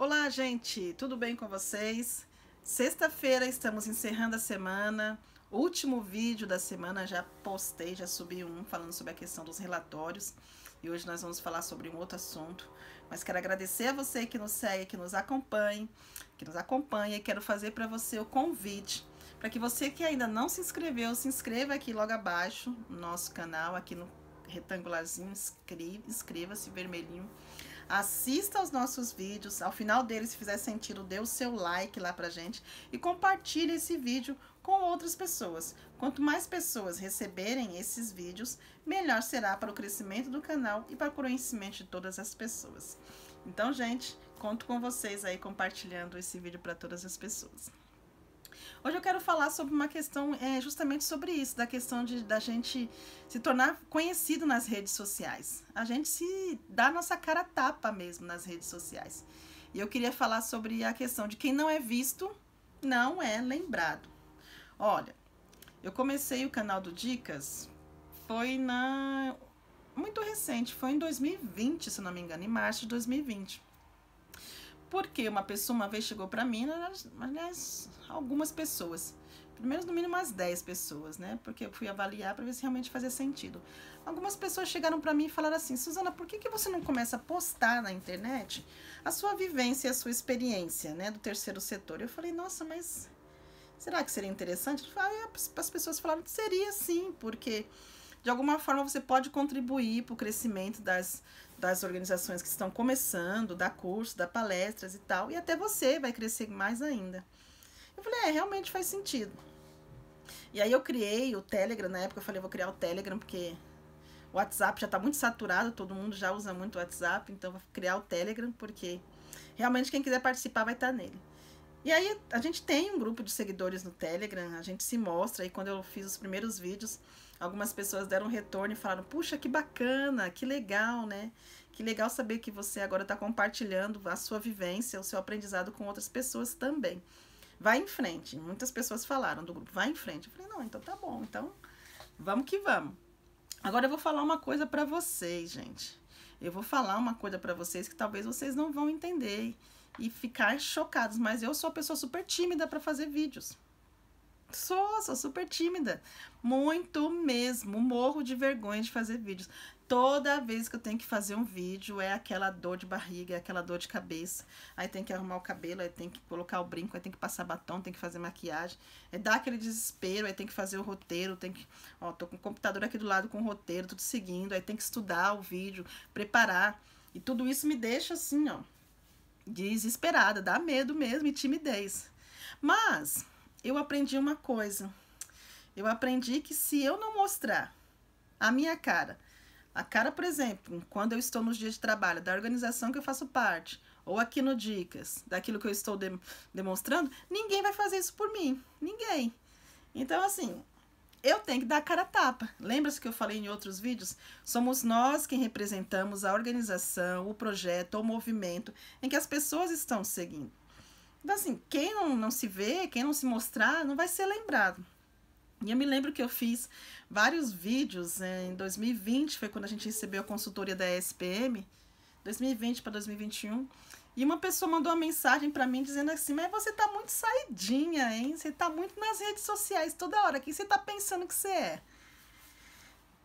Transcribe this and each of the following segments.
Olá, gente, tudo bem com vocês? Sexta-feira estamos encerrando a semana. último vídeo da semana já postei, já subi um falando sobre a questão dos relatórios. E hoje nós vamos falar sobre um outro assunto. Mas quero agradecer a você que nos segue, que nos acompanha, que nos acompanha e quero fazer para você o convite para que você que ainda não se inscreveu, se inscreva aqui logo abaixo no nosso canal, aqui no retangularzinho, inscreva-se vermelhinho assista aos nossos vídeos, ao final deles, se fizer sentido, dê o seu like lá pra gente e compartilhe esse vídeo com outras pessoas. Quanto mais pessoas receberem esses vídeos, melhor será para o crescimento do canal e para o conhecimento de todas as pessoas. Então, gente, conto com vocês aí compartilhando esse vídeo para todas as pessoas. Hoje eu quero falar sobre uma questão, é, justamente sobre isso, da questão de da gente se tornar conhecido nas redes sociais. A gente se dá nossa cara tapa mesmo nas redes sociais. E eu queria falar sobre a questão de quem não é visto, não é lembrado. Olha, eu comecei o canal do Dicas, foi na muito recente, foi em 2020, se não me engano, em março de 2020. Porque uma pessoa uma vez chegou para mim, né, aliás, né, algumas pessoas, pelo menos no mínimo umas 10 pessoas, né? Porque eu fui avaliar para ver se realmente fazia sentido. Algumas pessoas chegaram para mim e falaram assim: Suzana, por que, que você não começa a postar na internet a sua vivência e a sua experiência, né, do terceiro setor? Eu falei: nossa, mas será que seria interessante? Ah, as pessoas falaram que seria sim, porque de alguma forma você pode contribuir para o crescimento das, das organizações que estão começando, dar curso, dar palestras e tal, e até você vai crescer mais ainda. Eu falei, é, realmente faz sentido. E aí eu criei o Telegram, na época eu falei, vou criar o Telegram, porque o WhatsApp já está muito saturado, todo mundo já usa muito o WhatsApp, então vou criar o Telegram, porque realmente quem quiser participar vai estar tá nele. E aí a gente tem um grupo de seguidores no Telegram, a gente se mostra, e quando eu fiz os primeiros vídeos, Algumas pessoas deram retorno e falaram: puxa, que bacana, que legal, né? Que legal saber que você agora está compartilhando a sua vivência, o seu aprendizado com outras pessoas também. Vai em frente. Muitas pessoas falaram do grupo, vai em frente. Eu falei, não, então tá bom, então vamos que vamos. Agora eu vou falar uma coisa para vocês, gente. Eu vou falar uma coisa para vocês que talvez vocês não vão entender e ficar chocados, mas eu sou uma pessoa super tímida para fazer vídeos. Sou, sou super tímida. Muito mesmo. Morro de vergonha de fazer vídeos. Toda vez que eu tenho que fazer um vídeo, é aquela dor de barriga, é aquela dor de cabeça. Aí tem que arrumar o cabelo, aí tem que colocar o brinco, aí tem que passar batom, tem que fazer maquiagem. É dar aquele desespero, aí tem que fazer o roteiro, tem que... Ó, tô com o computador aqui do lado com o roteiro, tudo seguindo. Aí tem que estudar o vídeo, preparar. E tudo isso me deixa assim, ó, desesperada. Dá medo mesmo e timidez. Mas eu aprendi uma coisa. Eu aprendi que se eu não mostrar a minha cara, a cara, por exemplo, quando eu estou nos dias de trabalho da organização que eu faço parte, ou aqui no Dicas, daquilo que eu estou de demonstrando, ninguém vai fazer isso por mim. Ninguém. Então, assim, eu tenho que dar a cara a tapa. Lembra-se que eu falei em outros vídeos? Somos nós quem representamos a organização, o projeto, o movimento em que as pessoas estão seguindo. Então, assim, quem não, não se vê, quem não se mostrar, não vai ser lembrado. E eu me lembro que eu fiz vários vídeos é, em 2020, foi quando a gente recebeu a consultoria da ESPM, 2020 para 2021. E uma pessoa mandou uma mensagem para mim dizendo assim: Mas você tá muito saidinha, hein? Você tá muito nas redes sociais toda hora. Quem você tá pensando que você é?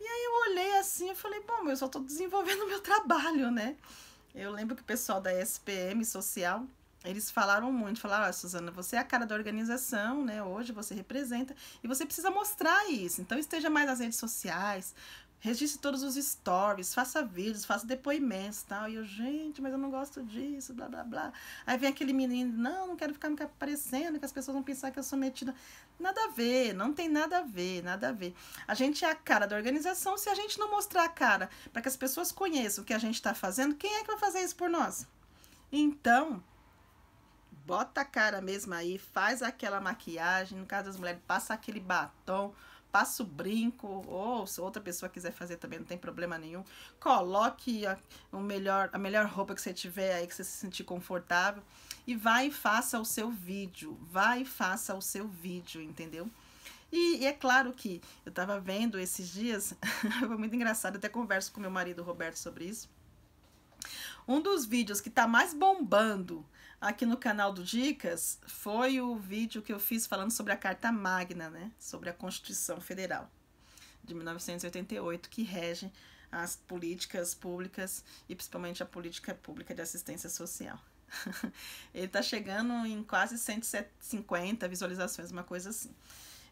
E aí eu olhei assim e falei: Bom, eu só tô desenvolvendo meu trabalho, né? Eu lembro que o pessoal da SPM Social eles falaram muito, falaram, ah, Suzana, você é a cara da organização, né? Hoje você representa e você precisa mostrar isso. Então esteja mais nas redes sociais, registre todos os stories, faça vídeos, faça depoimentos e tal. E eu, gente, mas eu não gosto disso, blá blá blá. Aí vem aquele menino, não, não quero ficar me aparecendo, que as pessoas vão pensar que eu sou metida. Nada a ver, não tem nada a ver, nada a ver. A gente é a cara da organização, se a gente não mostrar a cara para que as pessoas conheçam o que a gente está fazendo, quem é que vai fazer isso por nós? Então, bota a cara mesmo aí, faz aquela maquiagem, no caso das mulheres, passa aquele batom, passa o brinco, ou se outra pessoa quiser fazer também, não tem problema nenhum. Coloque a, o melhor, a melhor roupa que você tiver aí, que você se sentir confortável, e vai e faça o seu vídeo, vai e faça o seu vídeo, entendeu? E, e é claro que eu tava vendo esses dias, foi muito engraçado, até converso com meu marido Roberto sobre isso. Um dos vídeos que tá mais bombando aqui no canal do Dicas foi o vídeo que eu fiz falando sobre a Carta Magna, né? Sobre a Constituição Federal de 1988, que rege as políticas públicas e principalmente a política pública de assistência social. Ele tá chegando em quase 150 visualizações, uma coisa assim.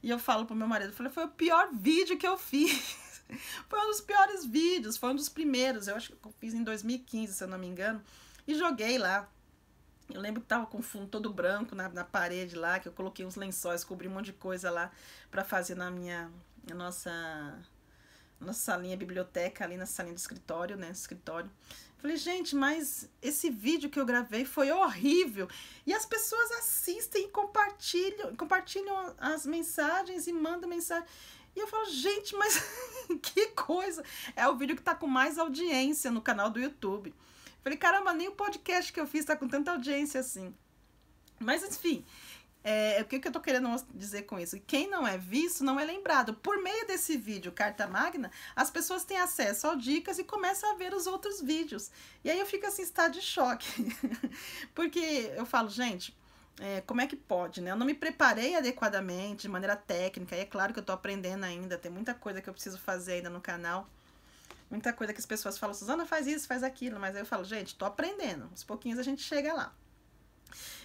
E eu falo pro meu marido, falei, foi o pior vídeo que eu fiz. foi um dos piores vídeos, foi um dos primeiros, eu acho que eu fiz em 2015, se eu não me engano, e joguei lá eu lembro que tava com fundo todo branco na, na parede lá, que eu coloquei uns lençóis, cobri um monte de coisa lá para fazer na minha na nossa nossa salinha biblioteca ali na salinha do escritório, né, escritório. Falei, gente, mas esse vídeo que eu gravei foi horrível. E as pessoas assistem e compartilham, compartilham as mensagens e mandam mensagem. E eu falo, gente, mas que coisa! É o vídeo que tá com mais audiência no canal do YouTube. Falei, caramba, nem o podcast que eu fiz tá com tanta audiência assim. Mas enfim, é, o que, que eu tô querendo dizer com isso? Quem não é visto não é lembrado. Por meio desse vídeo, Carta Magna, as pessoas têm acesso a dicas e começam a ver os outros vídeos. E aí eu fico assim, está de choque. Porque eu falo, gente, é, como é que pode, né? Eu não me preparei adequadamente, de maneira técnica. E é claro que eu tô aprendendo ainda, tem muita coisa que eu preciso fazer ainda no canal. Muita coisa que as pessoas falam, Suzana faz isso, faz aquilo, mas aí eu falo, gente, tô aprendendo. uns pouquinhos a gente chega lá.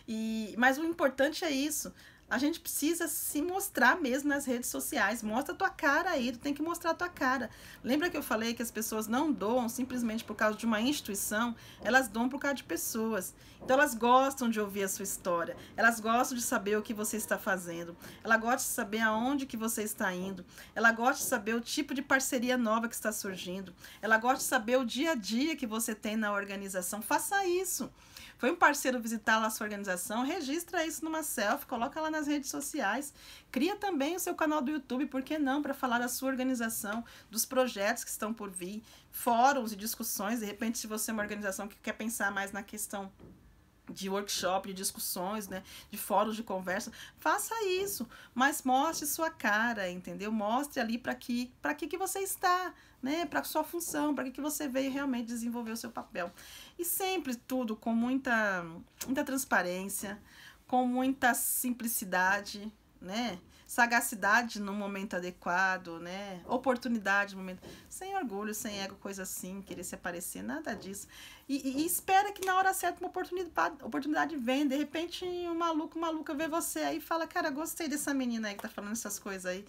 E, mas o importante é isso, a gente precisa se mostrar mesmo nas redes sociais. Mostra a tua cara aí, tu tem que mostrar a tua cara. Lembra que eu falei que as pessoas não doam simplesmente por causa de uma instituição, elas doam por causa de pessoas. Então elas gostam de ouvir a sua história, elas gostam de saber o que você está fazendo, ela gosta de saber aonde que você está indo, ela gosta de saber o tipo de parceria nova que está surgindo, ela gosta de saber o dia a dia que você tem na organização. Faça isso foi um parceiro visitar lá a sua organização, registra isso numa selfie, coloca lá nas redes sociais, cria também o seu canal do YouTube, por que não, para falar da sua organização, dos projetos que estão por vir, fóruns e discussões, de repente se você é uma organização que quer pensar mais na questão de workshop, de discussões, né, de fóruns de conversa, faça isso, mas mostre sua cara, entendeu? Mostre ali para que para que que você está, né? Para sua função, para que que você veio realmente desenvolver o seu papel. E sempre tudo com muita muita transparência, com muita simplicidade, né? sagacidade no momento adequado, né? Oportunidade no momento. Sem orgulho, sem ego, coisa assim, querer se aparecer, nada disso. E, e, e espera que na hora certa uma oportunidade, oportunidade vem. De repente, um maluco, maluca vê você aí e fala: Cara, gostei dessa menina aí que tá falando essas coisas aí.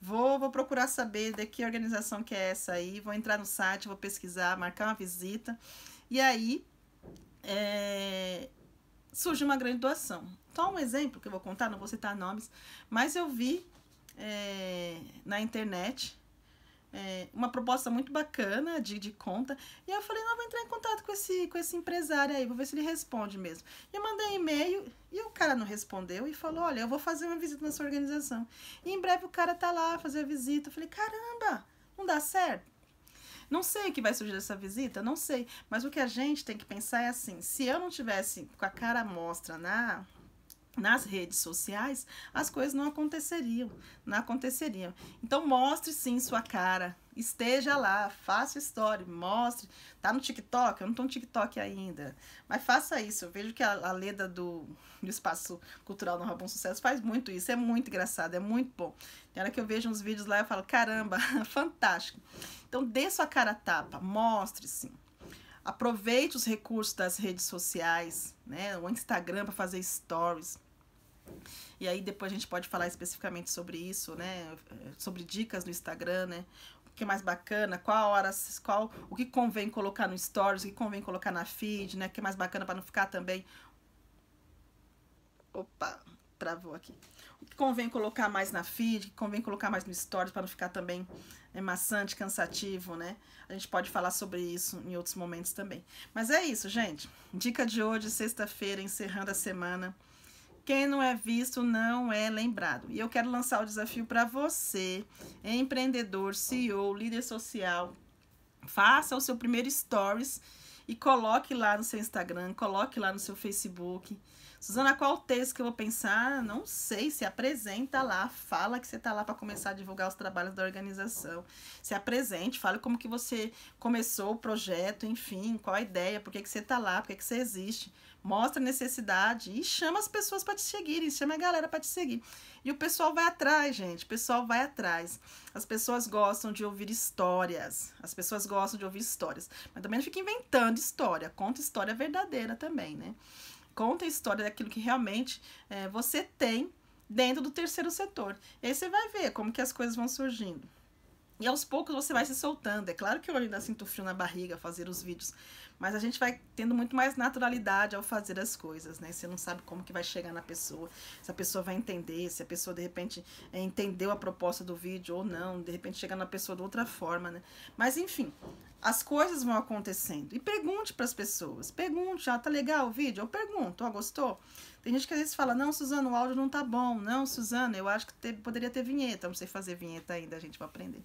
Vou, vou procurar saber de que organização que é essa aí. Vou entrar no site, vou pesquisar, marcar uma visita. E aí. É, surge uma grande doação. Só um exemplo que eu vou contar, não vou citar nomes, mas eu vi é, na internet é, uma proposta muito bacana de, de conta. E eu falei, não, vou entrar em contato com esse, com esse empresário aí, vou ver se ele responde mesmo. E eu mandei e-mail e o cara não respondeu e falou, olha, eu vou fazer uma visita na sua organização. E em breve o cara tá lá fazer a visita. Eu falei, caramba, não dá certo? Não sei o que vai surgir dessa visita, não sei. Mas o que a gente tem que pensar é assim: se eu não tivesse com a cara mostra na nas redes sociais, as coisas não aconteceriam, não aconteceriam. Então mostre sim sua cara, esteja lá, faça story mostre. Tá no TikTok? Eu não tô no TikTok ainda, mas faça isso. Eu vejo que a, a Leda do, do Espaço Cultural Nova Bom Sucesso faz muito isso, é muito engraçado, é muito bom. Tem hora que eu vejo uns vídeos lá, eu falo, caramba, fantástico. Então dê sua cara tapa, mostre sim Aproveite os recursos das redes sociais, né? O Instagram para fazer stories e aí depois a gente pode falar especificamente sobre isso, né? Sobre dicas no Instagram, né? O que é mais bacana, qual hora, qual, o que convém colocar no stories, o que convém colocar na feed, né? O que é mais bacana para não ficar também Opa, travou aqui. O que convém colocar mais na feed, o que convém colocar mais no stories para não ficar também é, maçante, cansativo, né? A gente pode falar sobre isso em outros momentos também. Mas é isso, gente. Dica de hoje, sexta-feira, encerrando a semana. Quem não é visto não é lembrado. E eu quero lançar o desafio para você, empreendedor, CEO, líder social. Faça o seu primeiro stories e coloque lá no seu Instagram, coloque lá no seu Facebook. Suzana, qual o texto que eu vou pensar? Ah, não sei. Se apresenta lá, fala que você está lá para começar a divulgar os trabalhos da organização. Se apresente, fale como que você começou o projeto, enfim, qual a ideia, por que, que você está lá, por que, que você existe mostra necessidade e chama as pessoas para te seguirem, chama a galera para te seguir. E o pessoal vai atrás, gente, o pessoal vai atrás. As pessoas gostam de ouvir histórias, as pessoas gostam de ouvir histórias, mas também não fica inventando história, conta história verdadeira também, né? Conta a história daquilo que realmente é, você tem dentro do terceiro setor. E aí você vai ver como que as coisas vão surgindo. E aos poucos você vai se soltando. É claro que eu ainda sinto frio na barriga fazer os vídeos, mas a gente vai tendo muito mais naturalidade ao fazer as coisas, né? Você não sabe como que vai chegar na pessoa, se a pessoa vai entender, se a pessoa de repente eh, entendeu a proposta do vídeo ou não, de repente chega na pessoa de outra forma, né? Mas enfim, as coisas vão acontecendo. E pergunte para as pessoas. Pergunte, ah, tá legal o vídeo? Eu pergunto, ah, gostou? Tem gente que às vezes fala, não, Suzana, o áudio não tá bom. Não, Suzana, eu acho que te, poderia ter vinheta. não sei fazer vinheta ainda, a gente vai aprender.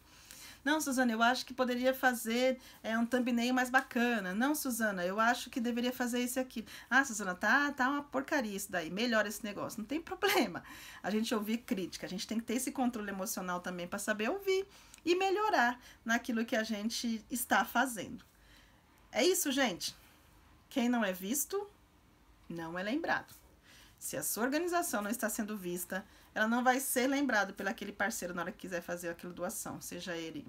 Não, Suzana, eu acho que poderia fazer é, um thumbnail mais bacana. Não, Suzana, eu acho que deveria fazer isso aqui. Ah, Suzana, tá, tá uma porcaria isso daí. Melhora esse negócio. Não tem problema. A gente ouvir crítica. A gente tem que ter esse controle emocional também para saber ouvir e melhorar naquilo que a gente está fazendo. É isso, gente. Quem não é visto, não é lembrado. Se a sua organização não está sendo vista, ela não vai ser lembrada pelo aquele parceiro na hora que quiser fazer aquela doação, seja ele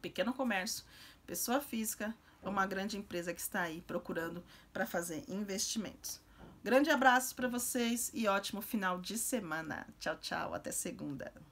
pequeno comércio, pessoa física ou uma grande empresa que está aí procurando para fazer investimentos. Grande abraço para vocês e ótimo final de semana. Tchau, tchau, até segunda.